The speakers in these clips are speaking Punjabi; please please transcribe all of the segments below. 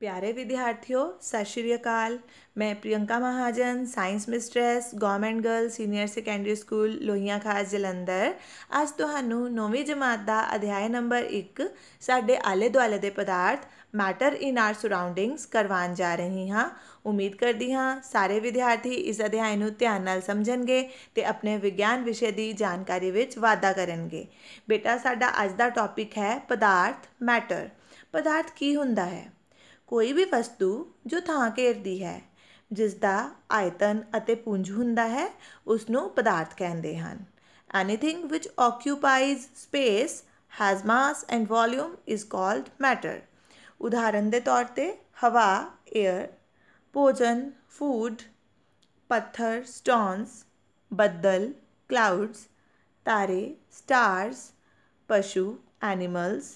ਪਿਆਰੇ ਵਿਦਿਆਰਥੀਓ ਸਤਿ ਸ਼੍ਰੀ ਅਕਾਲ ਮੈਂ Priyanka Mahajan science mistress government girl senior secondary school Lohian Khas Jalandhar ਅੱਜ ਤੁਹਾਨੂੰ 9ਵੀਂ ਜਮਾਤ ਦਾ ਅਧਿਆਇ ਨੰਬਰ 1 ਸਾਡੇ ਆਲੇ ਦੁਆਲੇ ਦੇ ਪਦਾਰਥ ਮੈਟਰ ਇਨ ਆਰ ਸਰਾਊਂਡਿੰਗਸ ਕਰਵਾਉਣ ਜਾ ਰਹੀ ਹਾਂ ਉਮੀਦ ਕਰਦੀ ਹਾਂ ਸਾਰੇ ਵਿਦਿਆਰਥੀ ਇਸ ਅਧਿਆਇ ਨੂੰ ਧਿਆਨ ਨਾਲ ਸਮਝਣਗੇ ਤੇ ਆਪਣੇ ਵਿਗਿਆਨ ਵਿਸ਼ੇ ਦੀ ਜਾਣਕਾਰੀ ਵਿੱਚ ਵਾਧਾ ਕਰਨਗੇ ਬੇਟਾ ਸਾਡਾ ਅੱਜ ਦਾ ਟੌਪਿਕ ਹੈ ਪਦਾਰਥ ਮੈਟਰ ਪਦਾਰਥ ਕੀ ਹੁੰਦਾ ਹੈ ਕੋਈ ਵੀ ਵਸਤੂ ਜੋ ਥਾਂ ਘੇਰਦੀ ਹੈ ਜਿਸ ਦਾ ਆਇਤਨ ਅਤੇ ਪੁੰਜ ਹੁੰਦਾ ਹੈ ਉਸ ਨੂੰ ਪਦਾਰਥ ਕਹਿੰਦੇ ਹਨ anything which occupies space has mass and volume is called matter ਉਦਾਹਰਨ ਦੇ ਤੌਰ ਤੇ ਹਵਾ 에ਅਰ ਭੋਜਨ ਫੂਡ ਪੱਥਰ ਸਟੋਨਸ ਬੱਦਲ क्लाउड्स तारे स्टार्स पशु एनिमल्स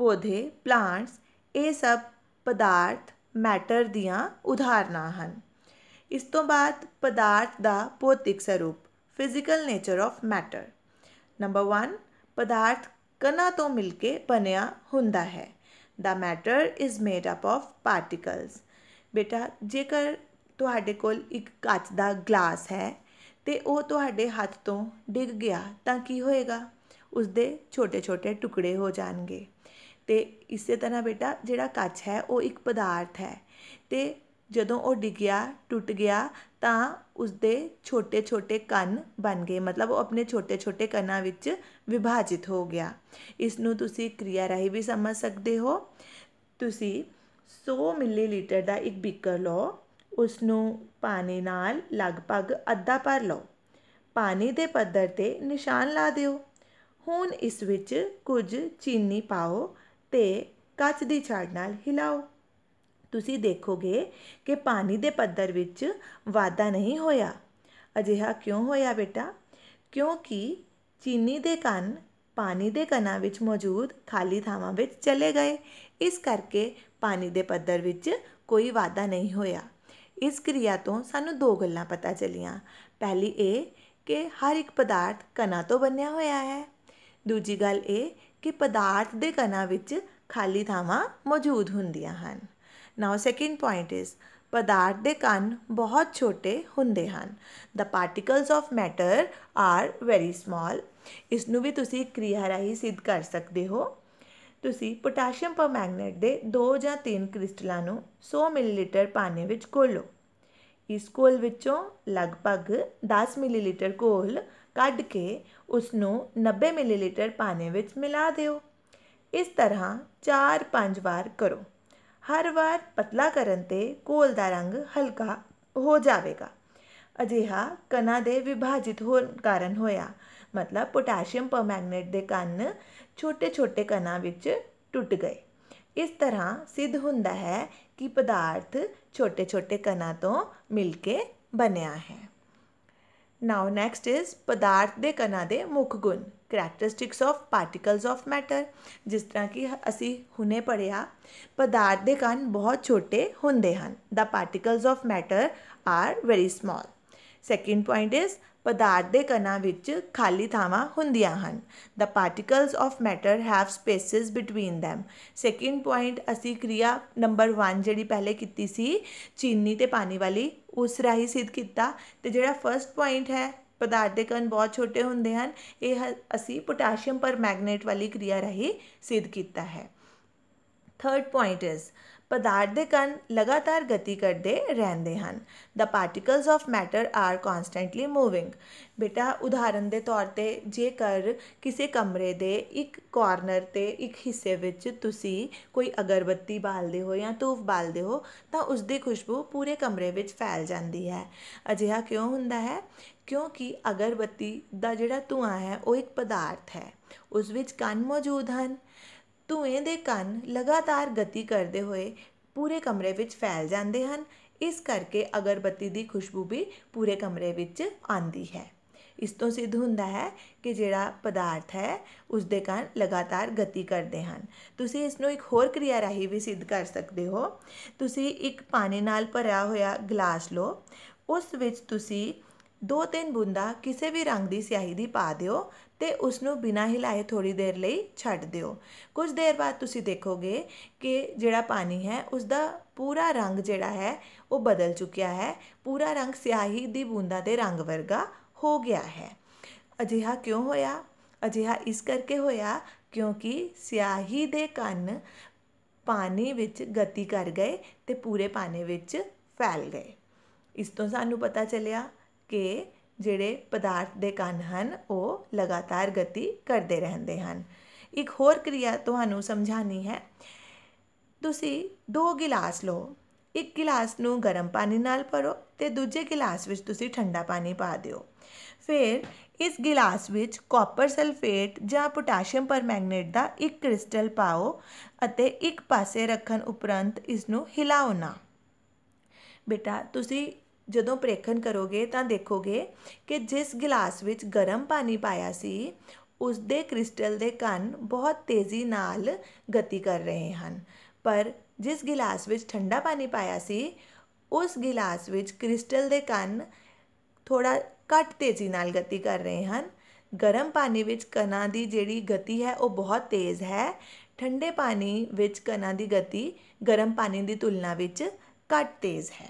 पौधे प्लांट्स ये सब ਪਦਾਰਥ ਮੈਟਰ ਦੀਆਂ ਉਦਾਹਰਨਾਂ ਹਨ ਇਸ ਤੋਂ ਬਾਅਦ ਪਦਾਰਥ ਦਾ ਭੌਤਿਕ ਸਰੂਪ physical nature of matter number 1 ਪਦਾਰਥ ਕਣਾਂ ਤੋਂ ਮਿਲ ਕੇ ਬਣਿਆ ਹੁੰਦਾ ਹੈ ਦਾ matter is made up of particles ਬੇਟਾ ਜੇਕਰ ਤੁਹਾਡੇ ਕੋਲ ਇੱਕ ਕੱਚ ਦਾ ਗਲਾਸ ਹੈ ਤੇ ਉਹ ਤੁਹਾਡੇ ਹੱਥ ਤੋਂ ਡਿੱਗ ਗਿਆ ਤਾਂ ਕੀ ਹੋਏਗਾ ਉਸ ਦੇ ਛੋਟੇ-ਛੋਟੇ ਟੁਕੜੇ ਹੋ ਜਾਣਗੇ ਤੇ ਇਸੇ ਤਰ੍ਹਾਂ ਬੇਟਾ ਜਿਹੜਾ ਕੱਚ ਹੈ ਉਹ ਇੱਕ ਪਦਾਰਥ ਹੈ ਤੇ ਜਦੋਂ ਉਹ ਡਿੱਗਿਆ ਟੁੱਟ ਗਿਆ ਤਾਂ ਉਸਦੇ ਛੋਟੇ ਛੋਟੇ ਕੰਨ ਬਣ ਗਏ ਮਤਲਬ ਉਹ ਆਪਣੇ ਛੋਟੇ ਛੋਟੇ ਕੰਨਾਂ ਵਿੱਚ ਵਿਭਾਜਿਤ ਹੋ ਗਿਆ ਇਸ ਨੂੰ ਤੁਸੀਂ ਕਿਰਿਆ ਰਾਹੀਂ ਵੀ ਸਮਝ ਸਕਦੇ ਹੋ ਤੁਸੀਂ 100 ਮਿਲੀਲੀਟਰ ਦਾ ਇੱਕ ਬਿੱਕਰ ਲਓ ਉਸ ਨੂੰ ਪਾਣੀ ਨਾਲ ਲਗਭਗ ਅੱਧਾ ਭਰ ਲਓ ਪਾਣੀ ਦੇ ਪੱਧਰ ਤੇ ਨਿਸ਼ਾਨ ਲਾ ਦਿਓ ਹੁਣ ਇਸ ਵਿੱਚ ਕੁਝ ਚੀਨੀ ਪਾਓ ਤੇ ਕੱਚ ਦੀ ਛੜ ਨਾਲ ਹਿਲਾਓ ਤੁਸੀਂ ਦੇਖੋਗੇ ਕਿ ਪਾਣੀ ਦੇ ਪੱਧਰ ਵਿੱਚ ਵਾਧਾ ਨਹੀਂ ਹੋਇਆ ਅਜਿਹਾ ਕਿਉਂ ਹੋਇਆ ਬੇਟਾ ਕਿਉਂਕਿ ਚੀਨੀ ਦੇ ਕਣ ਪਾਣੀ ਦੇ ਕਣਾਂ ਵਿੱਚ ਮੌਜੂਦ ਖਾਲੀ ਥਾਵਾਂ ਵਿੱਚ ਚਲੇ ਗਏ ਇਸ ਕਰਕੇ ਪਾਣੀ ਦੇ ਪੱਧਰ ਵਿੱਚ ਕੋਈ ਵਾਧਾ ਨਹੀਂ ਹੋਇਆ ਇਸ ਕਿਰਿਆ ਤੋਂ ਸਾਨੂੰ ਦੋ ਗੱਲਾਂ ਪਤਾ ਚੱਲੀਆਂ ਪਹਿਲੀ ਇਹ ਕਿ ਹਰ ਇੱਕ ਪਦਾਰਥ ਕਣਾਂ ਤੋਂ ਬਣਿਆ ਹੋਇਆ ਹੈ ਦੂਜੀ ਗੱਲ ਇਹ ਕਿ ਪਦਾਰਥ ਦੇ ਕਣਾਂ ਵਿੱਚ ਖਾਲੀ ਥਾਵਾਂ ਮੌਜੂਦ ਹੁੰਦੀਆਂ ਹਨ ਨਾਓ ਸੈਕਿੰਡ ਪੁਆਇੰਟ ਇਜ਼ ਪਦਾਰਥ ਦੇ ਕਣ ਬਹੁਤ ਛੋਟੇ ਹੁੰਦੇ ਹਨ the particles of matter are very small ਇਸ ਨੂੰ ਵੀ ਤੁਸੀਂ ਕਿਰਿਆ ਰਾਹੀਂ ਸਿੱਧ ਕਰ ਸਕਦੇ ਹੋ ਤੁਸੀਂ ਪੋਟਾਸ਼ੀਅਮ ਪਰਮੈਂਗਨੇਟ ਦੇ 2 ਜਾਂ 3 ਕ੍ਰਿਸਟਲਾਂ ਨੂੰ 100 ਮਿਲੀਲੀਟਰ ਪਾਣੀ ਵਿੱਚ ਘੋਲੋ ਇਸ ਘੋਲ ਵਿੱਚੋਂ ਲਗਭਗ 10 ਮਿਲੀਲੀਟਰ ਘੋਲ ਕੱਢ ਕੇ ਉਸ ਨੂੰ 90 ਮਿਲੀਲੀਟਰ ਪਾਣੀ ਵਿੱਚ ਮਿਲਾ ਦਿਓ ਇਸ ਤਰ੍ਹਾਂ 4-5 ਵਾਰ ਕਰੋ ਹਰ ਵਾਰ ਪਤਲਾ ਕਰਨ ਤੇ ਕੋਲ ਦਾ ਰੰਗ ਹਲਕਾ ਹੋ ਜਾਵੇਗਾ ਅਜਿਹਾ ਕਣਾਂ ਦੇ ਵਿਭਾਜਿਤ ਹੋਣ ਕਾਰਨ ਹੋਇਆ ਮਤਲਬ ਪੋਟਾਸ਼ੀਅਮ ਪਰਮੈਗਨੇਟ ਦੇ ਕਣ ਛੋਟੇ-ਛੋਟੇ ਕਣਾਂ ਵਿੱਚ ਟੁੱਟ ਗਏ ਇਸ ਤਰ੍ਹਾਂ ਸਿੱਧ ਹੁੰਦਾ ਹੈ ਕਿ ਪਦਾਰਥ ਛੋਟੇ-ਛੋਟੇ ਕਣਾਂ ਤੋਂ ਮਿਲ ਕੇ ਬਣਿਆ ਹੈ ਨਾਓ ਨੈਕਸਟ ਇਜ਼ ਪਦਾਰਥ ਦੇ ਕਣਾਂ ਦੇ ਮੁੱਖ ਗੁਣ characteristics of particles of matter ਜਿਸ ਤਰ੍ਹਾਂ ਕਿ ਅਸੀਂ ਹੁਣੇ ਪੜਿਆ ਪਦਾਰਥ ਦੇ ਕਣ ਬਹੁਤ ਛੋਟੇ ਹੁੰਦੇ ਹਨ the particles of matter are very small second point is ਪਦਾਰਥ ਦੇ ਕਣਾਂ ਵਿੱਚ ਖਾਲੀ ਥਾਵਾਂ ਹੁੰਦੀਆਂ ਹਨ the particles of matter have spaces between them second point ਅਸੀਂ ਕਿਰਿਆ ਨੰਬਰ 1 ਜਿਹੜੀ ਪਹਿਲੇ ਕੀਤੀ ਸੀ ਚੀਨੀ ਤੇ ਪਾਣੀ ਵਾਲੀ ਉਸ ਰਾਹੀਂ ਸਿੱਧ ਕੀਤਾ ਤੇ ਜਿਹੜਾ ਫਰਸਟ ਪੁਆਇੰਟ ਹੈ ਪਦਾਰਥ ਦੇ ਕਣ ਬਹੁਤ ਛੋਟੇ ਹੁੰਦੇ ਹਨ ਇਹ ਅਸੀਂ ਪੋਟਾਸ਼ੀਅਮ ਪਰ ਮੈਗਨੇਟ ਵਾਲੀ ਕਿਰਿਆ ਰਾਹੀਂ ਸਿੱਧ ਕੀਤਾ ਹੈ ਥਰਡ ਪੁਆਇੰਟ ਇਜ਼ ਪਦਾਰਥ ਦੇ ਕਣ ਲਗਾਤਾਰ ਗਤੀ ਕਰਦੇ ਰਹਿੰਦੇ ਹਨ the particles of matter are constantly moving ਬੇਟਾ ਉਦਾਹਰਨ ਦੇ ਤੌਰ ਤੇ ਜੇਕਰ ਕਿਸੇ ਕਮਰੇ ਦੇ ਇੱਕ ਕੋਰਨਰ ਤੇ ਇੱਕ ਹਿੱਸੇ ਵਿੱਚ ਤੁਸੀਂ ਕੋਈ ਅਗਰਬੱਤੀ ਬਾਲਦੇ ਹੋ ਜਾਂ ਧੂਫ ਬਾਲਦੇ ਹੋ ਤਾਂ ਉਸ ਦੀ ਖੁਸ਼ਬੂ ਪੂਰੇ ਕਮਰੇ ਵਿੱਚ ਫੈਲ ਜਾਂਦੀ ਹੈ ਅਜਿਹਾ ਕਿਉਂ ਹੁੰਦਾ ਹੈ ਕਿਉਂਕਿ ਅਗਰਬੱਤੀ ਦਾ ਜਿਹੜਾ ਧੂਆਂ ਹੈ ਉਹ ਇੱਕ ਪਦਾਰਥ ਹੈ ਉਸ ਵਿੱਚ ਕਣ ਮੌਜੂਦ ਹਨ ਧੂੰਏਂ ਦੇ ਕਣ ਲਗਾਤਾਰ ਗਤੀ ਕਰਦੇ ਹੋਏ ਪੂਰੇ ਕਮਰੇ ਵਿੱਚ ਫੈਲ ਜਾਂਦੇ ਹਨ ਇਸ ਕਰਕੇ ਅਗਰਬੱਤੀ ਦੀ ਖੁਸ਼ਬੂ ਵੀ ਪੂਰੇ ਕਮਰੇ ਵਿੱਚ ਆਉਂਦੀ ਹੈ ਇਸ ਤੋਂ ਸਿੱਧ ਹੁੰਦਾ ਹੈ ਕਿ ਜਿਹੜਾ ਪਦਾਰਥ ਹੈ ਉਸ ਦੇ ਕਣ ਲਗਾਤਾਰ ਗਤੀ ਕਰਦੇ ਹਨ ਤੁਸੀਂ ਇਸ ਨੂੰ ਇੱਕ ਹੋਰ ਕਿਰਿਆ ਰਾਹੀਂ ਵੀ ਸਿੱਧ ਕਰ ਸਕਦੇ ਹੋ ਤੁਸੀਂ ਇੱਕ ਪਾਣੀ ਨਾਲ ਭਰਿਆ ਹੋਇਆ ਗਲਾਸ ਲਓ ਉਸ ਵਿੱਚ ਤੁਸੀਂ ਦੋ ਤਿੰਨ ਬੂੰਦਾਂ ਕਿਸੇ ਵੀ ਰੰਗ ਦੀ ਸਿਆਹੀ ਦੀ ਪਾ ਦਿਓ ਤੇ ਉਸ ਨੂੰ ਬਿਨਾਂ ਹਿਲਾਏ ਥੋੜੀ ਦੇਰ ਲਈ ਛੱਡ ਦਿਓ ਕੁਝ ਦੇਰ ਬਾਅਦ ਤੁਸੀਂ ਦੇਖੋਗੇ ਕਿ ਜਿਹੜਾ ਪਾਣੀ ਹੈ ਉਸ ਦਾ ਪੂਰਾ ਰੰਗ ਜਿਹੜਾ ਹੈ ਉਹ ਬਦਲ ਚੁੱਕਿਆ ਹੈ ਪੂਰਾ ਰੰਗ ਸਿਆਹੀ ਦੀ ਬੂੰਦਾਂ ਦੇ ਰੰਗ ਵਰਗਾ ਹੋ ਗਿਆ ਹੈ ਅਜਿਹਾ ਕਿਉਂ ਹੋਇਆ ਅਜਿਹਾ ਇਸ ਕਰਕੇ ਹੋਇਆ ਕਿਉਂਕਿ ਸਿਆਹੀ ਦੇ ਕੰਨ ਪਾਣੀ ਵਿੱਚ ਗਤੀ ਕਰ ਗਏ ਤੇ ਪੂਰੇ ਪਾਣੀ ਵਿੱਚ ਫੈਲ ਗਏ ਇਸ ਤੋਂ ਸਾਨੂੰ ਪਤਾ ਚੱਲਿਆ ਕਿ ਜਿਹੜੇ ਪਦਾਰਥ ਦੇ ਕਣ ਹਨ ਉਹ ਲਗਾਤਾਰ ਗਤੀ ਕਰਦੇ ਰਹਿੰਦੇ ਹਨ ਇੱਕ ਹੋਰ ਕਿਰਿਆ ਤੁਹਾਨੂੰ ਸਮਝਾਣੀ ਹੈ ਤੁਸੀਂ ਦੋ ਗਿਲਾਸ ਲਓ ਇੱਕ ਗਿਲਾਸ ਨੂੰ ਗਰਮ ਪਾਣੀ ਨਾਲ ਭਰੋ ਤੇ ਦੂਜੇ ਗਿਲਾਸ ਵਿੱਚ ਤੁਸੀਂ ਠੰਡਾ ਪਾਣੀ ਪਾ ਦਿਓ ਫਿਰ ਇਸ ਗਿਲਾਸ ਵਿੱਚ ਕਾਪਰ ਸਲਫੇਟ ਜਾਂ ਪੋਟਾਸ਼ੀਅਮ ਪਰਮੈਂਗਨੇਟ ਦਾ ਇੱਕ ਕ੍ਰਿਸਟਲ ਪਾਓ ਅਤੇ ਇੱਕ ਪਾਸੇ ਰੱਖਣ ਉਪਰੰਤ ਇਸ ਨੂੰ ਹਿਲਾਓ ਨਾ ਬੇਟਾ ਤੁਸੀਂ ਜਦੋਂ ਪ੍ਰੇਖਣ ਕਰੋਗੇ ਤਾਂ ਦੇਖੋਗੇ ਕਿ ਜਿਸ ਗਲਾਸ ਵਿੱਚ ਗਰਮ ਪਾਣੀ ਪਾਇਆ ਸੀ ਉਸ ਦੇ ਕ੍ਰਿਸਟਲ ਦੇ ਕਣ ਬਹੁਤ ਤੇਜ਼ੀ ਨਾਲ ਗਤੀ ਕਰ ਰਹੇ ਹਨ ਪਰ ਜਿਸ ਗਲਾਸ ਵਿੱਚ ਠੰਡਾ ਪਾਣੀ ਪਾਇਆ ਸੀ ਉਸ ਗਲਾਸ ਵਿੱਚ ਕ੍ਰਿਸਟਲ ਦੇ ਕਣ ਥੋੜਾ ਘੱਟ ਤੇਜ਼ੀ ਨਾਲ ਗਤੀ ਕਰ ਰਹੇ ਹਨ ਗਰਮ ਪਾਣੀ ਵਿੱਚ ਕਣਾਂ ਦੀ ਜਿਹੜੀ ਗਤੀ ਹੈ ਉਹ ਬਹੁਤ ਤੇਜ਼ ਹੈ ਠੰਡੇ ਪਾਣੀ ਵਿੱਚ ਕਣਾਂ ਦੀ ਗਤੀ ਗਰਮ ਪਾਣੀ ਦੀ ਤੁਲਨਾ ਵਿੱਚ ਘੱਟ ਤੇਜ਼ ਹੈ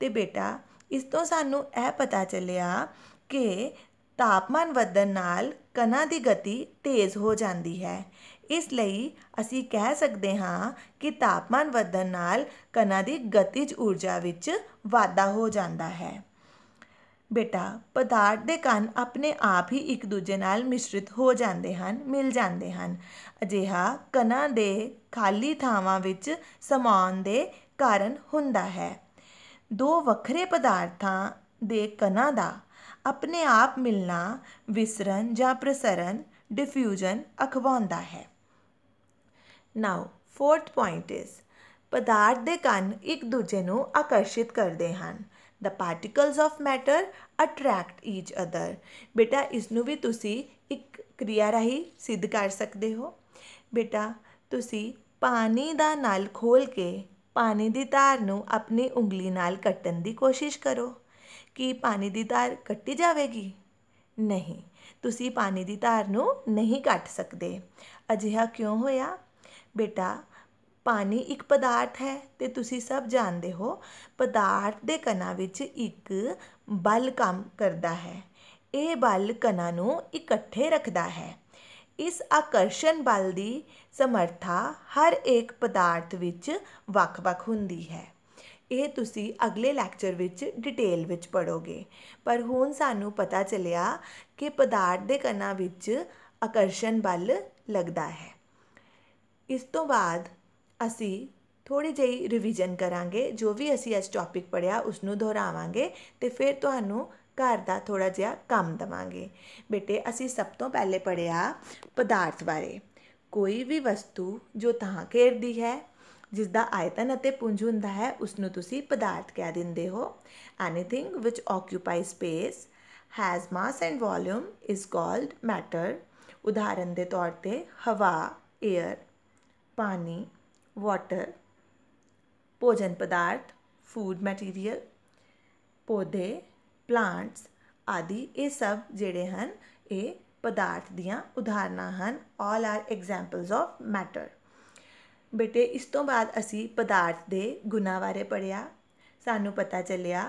ਤੇ ਬੇਟਾ ਇਸ ਤੋਂ ਸਾਨੂੰ ਇਹ ਪਤਾ ਚੱਲਿਆ ਕਿ ਤਾਪਮਾਨ ਵਧਣ ਨਾਲ ਕਣਾਂ ਦੀ ਗਤੀ ਤੇਜ਼ ਹੋ ਜਾਂਦੀ ਹੈ ਇਸ ਲਈ ਅਸੀਂ ਕਹਿ ਸਕਦੇ ਹਾਂ ਕਿ ਤਾਪਮਾਨ ਵਧਣ ਨਾਲ ਕਣਾਂ ਦੀ ਗਤੀਜ ਊਰਜਾ ਵਿੱਚ ਵਾਧਾ ਹੋ ਜਾਂਦਾ ਹੈ ਬੇਟਾ ਪਦਾਰਥ ਦੇ ਕਣ ਆਪਣੇ ਆਪ ਹੀ ਇੱਕ ਦੂਜੇ ਨਾਲ ਮਿਸ਼ਰਿਤ ਹੋ ਜਾਂਦੇ ਹਨ ਮਿਲ ਜਾਂਦੇ ਹਨ ਅਜਿਹਾ ਕਣਾਂ ਦੇ ਖਾਲੀ ਥਾਵਾਂ ਵਿੱਚ ਸਮਾਨ ਦੇ ਕਾਰਨ ਹੁੰਦਾ ਹੈ ਦੋ ਵੱਖਰੇ ਪਦਾਰਥਾਂ ਦੇ ਕਣਾਂ ਦਾ ਆਪਣੇ ਆਪ ਮਿਲਣਾ ਵਿਸਰਨ ਜਾਂ ਪ੍ਰਸਰਨ ਡਿਫਿਊਜ਼ਨ ਅਖਵਾਉਂਦਾ ਹੈ ਨਾਓ ਫੋਰਥ ਪੁਆਇੰਟ ਇਜ਼ ਪਦਾਰਥ ਦੇ ਕਣ ਇੱਕ ਦੂਜੇ ਨੂੰ ਆਕਰਸ਼ਿਤ ਕਰਦੇ ਹਨ the particles of matter attract each other ਬੇਟਾ ਇਸ ਨੂੰ ਵੀ ਤੁਸੀਂ ਇੱਕ ਕਿਰਿਆ ਰਾਹੀਂ ਸਿੱਧ ਕਰ ਸਕਦੇ ਹੋ ਬੇਟਾ ਤੁਸੀਂ ਪਾਣੀ ਦਾ ਨਲ ਖੋਲ ਕੇ ਪਾਣੀ ਦੀ ਧਾਰ ਨੂੰ ਆਪਣੀ ਉਂਗਲੀ ਨਾਲ ਕੱਟਣ ਦੀ ਕੋਸ਼ਿਸ਼ ਕਰੋ ਕੀ ਪਾਣੀ ਦੀ ਧਾਰ ਕੱਟੀ ਜਾਵੇਗੀ ਨਹੀਂ ਤੁਸੀਂ ਪਾਣੀ ਦੀ ਧਾਰ ਨੂੰ ਨਹੀਂ ਕੱਟ ਸਕਦੇ ਅਜਿਹਾ ਕਿਉਂ ਹੋਇਆ ਬੇਟਾ ਪਾਣੀ ਇੱਕ ਪਦਾਰਥ ਹੈ ਤੇ ਤੁਸੀਂ ਸਭ ਜਾਣਦੇ ਹੋ ਪਦਾਰਥ ਦੇ ਕਣਾਂ ਵਿੱਚ ਇੱਕ ਬਲ ਕੰਮ ਕਰਦਾ ਹੈ ਇਹ ਬਲ ਕਣਾਂ ਨੂੰ ਇਕੱਠੇ ਰੱਖਦਾ ਹੈ ਇਸ ਆਕਰਸ਼ਣ ਬਲ ਦੀ ਸਮਰੱਥਾ ਹਰ ਇੱਕ ਪਦਾਰਥ ਵਿੱਚ ਵੱਖ ਵੱਖ ਹੁੰਦੀ ਹੈ ਇਹ ਤੁਸੀਂ ਅਗਲੇ ਲੈਕਚਰ ਵਿੱਚ ਡਿਟੇਲ ਵਿੱਚ ਪੜੋਗੇ ਪਰ ਹੁਣ ਸਾਨੂੰ ਪਤਾ ਚੱਲਿਆ ਕਿ ਪਦਾਰਥ ਦੇ ਕਣਾਂ ਵਿੱਚ ਆਕਰਸ਼ਣ ਬਲ ਲੱਗਦਾ ਹੈ ਇਸ ਤੋਂ ਬਾਅਦ ਅਸੀਂ ਥੋੜੀ ਜਿਹੀ ਰਿਵੀਜ਼ਨ ਕਰਾਂਗੇ ਜੋ ਵੀ ਅਸੀਂ ਅੱਜ ਟੌਪਿਕ ਪੜਿਆ ਉਸ ਨੂੰ ਦੁਹਰਾਵਾਂਗੇ ਤੇ ਫਿਰ ਤੁਹਾਨੂੰ ਘਰ ਦਾ ਥੋੜਾ ਜਿਹਾ ਕੰਮ ਦਵਾਂਗੇ ਬੇਟੇ ਅਸੀਂ ਸਭ ਤੋਂ ਪਹਿਲੇ ਪੜਿਆ ਪਦਾਰਥ ਬਾਰੇ ਕੋਈ ਵੀ ਵਸਤੂ ਜੋ ਤਾਂ ਘੇਰਦੀ ਹੈ ਜਿਸ ਦਾ ਆਇਤਨ ਅਤੇ ਪੁੰਜ ਹੁੰਦਾ ਹੈ ਉਸ ਨੂੰ ਤੁਸੀਂ ਪਦਾਰਥ ਕਹਿ ਦਿੰਦੇ ਹੋ anything which occupy space has mass and volume is called matter ਉਦਾਹਰਨ ਦੇ ਤੌਰ ਤੇ ਹਵਾ 에ਅਰ ਪਾਣੀ ਵਾਟਰ ਭੋਜਨ ਪਦਾਰਥ ਫੂਡ ਮਟੀਰੀਅਲ ਪੌਦੇ ਪਲਾਂਟਸ ਆਦਿ ਇਹ ਸਭ ਜਿਹੜੇ ਹਨ ਇਹ ਪਦਾਰਥ ਦੀਆਂ ਉਦਾਹਰਨਾਂ ਹਨ all are examples of matter ਬੇਟੇ ਇਸ ਤੋਂ ਬਾਅਦ ਅਸੀਂ ਪਦਾਰਥ ਦੇ ਗੁਣਾ ਬਾਰੇ ਪੜਿਆ ਸਾਨੂੰ ਪਤਾ ਚੱਲਿਆ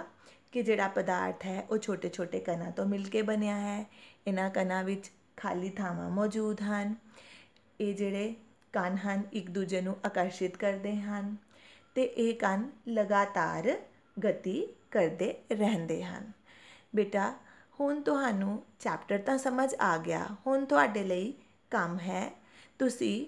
ਕਿ ਜਿਹੜਾ ਪਦਾਰਥ ਹੈ ਉਹ ਛੋਟੇ-ਛੋਟੇ ਕਣਾਂ ਤੋਂ ਮਿਲ ਕੇ ਬਣਿਆ ਹੈ ਇਹਨਾਂ ਕਣਾਂ ਵਿੱਚ ਖਾਲੀ ਥਾਵਾਂ ਮੌਜੂਦ ਹਨ ਇਹ ਜਿਹੜੇ ਕਣ ਹਨ ਇੱਕ ਦੂਜੇ ਨੂੰ ਆਕਰਸ਼ਿਤ ਕਰਦੇ ਹਨ ਤੇ ਇਹ ਕਣ ਲਗਾਤਾਰ ਗਤੀ ਕਰਦੇ ਰਹਿੰਦੇ ਹਨ ਬੇਟਾ ਹੁਣ ਤੁਹਾਨੂੰ ਚੈਪਟਰ ਤਾਂ ਸਮਝ ਆ ਗਿਆ ਹੁਣ ਤੁਹਾਡੇ ਲਈ ਕੰਮ ਹੈ ਤੁਸੀਂ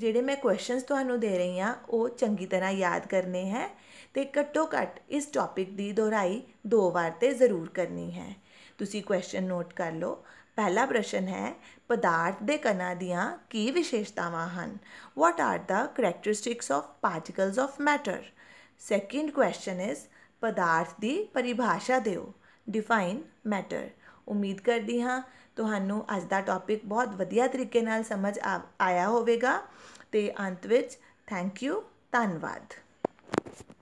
ਜਿਹੜੇ ਮੈਂ ਕੁਐਸਚਨਸ ਤੁਹਾਨੂੰ ਦੇ ਰਹੀ ਆ ਉਹ ਚੰਗੀ ਤਰ੍ਹਾਂ ਯਾਦ ਕਰਨੇ ਹੈ ਤੇ ਘੱਟੋ ਘੱਟ ਇਸ ਟੌਪਿਕ ਦੀ ਦੁਹਰਾਈ ਦੋ ਵਾਰ ਤੇ ਜ਼ਰੂਰ ਕਰਨੀ ਹੈ ਤੁਸੀਂ ਕੁਐਸਚਨ ਨੋਟ ਕਰ ਲਓ ਪਹਿਲਾ ਪ੍ਰਸ਼ਨ ਹੈ ਪਦਾਰਥ ਦੇ ਕਣਾਂ ਦੀਆਂ ਕੀ ਵਿਸ਼ੇਸ਼ਤਾਵਾਂ ਹਨ what are the characteristics of particles of matter second question is ਪਦਾਰਥ ਦੀ ਪਰਿਭਾਸ਼ਾ ਦਿਓ ਡਿਫਾਈਨ ਮੈਟਰ ਉਮੀਦ ਕਰਦੀ ਹਾਂ ਤੁਹਾਨੂੰ ਅੱਜ ਦਾ ਟੌਪਿਕ ਬਹੁਤ ਵਧੀਆ ਤਰੀਕੇ ਨਾਲ ਸਮਝ ਆਇਆ ਹੋਵੇਗਾ ਤੇ ਅੰਤ ਵਿੱਚ ਥੈਂਕ ਯੂ ਧੰਨਵਾਦ